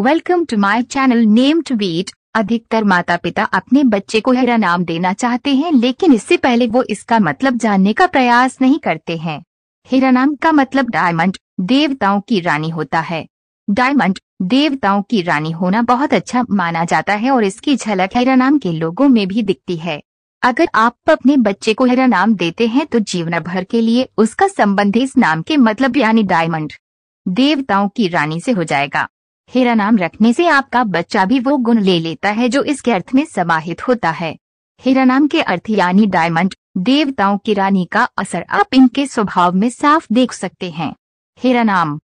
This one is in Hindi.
welcome to my channel name to beat अधिकतर माता पिता अपने बच्चे को हेरा नाम देना चाहते हैं लेकिन इससे पहले वो इसका मतलब जानने का प्रयास नहीं करते हैं हेरा नाम का मतलब डायमंड देवताओं की रानी होता है डायमंड देवताओं की रानी होना बहुत अच्छा माना जाता है और इसकी झलक हेरा नाम के लोगों में भी दिखती है अगर आप अपने बच्चे को हेरा नाम देते हैं तो जीवन भर के लिए उसका संबंध इस नाम के मतलब यानी डायमंड देवताओं की रानी से हो जाएगा हेरा नाम रखने से आपका बच्चा भी वो गुण ले लेता है जो इसके अर्थ में समाहित होता है हेरा नाम के अर्थ यानी डायमंड देवताओं की रानी का असर आप इनके स्वभाव में साफ देख सकते हैं हेरा नाम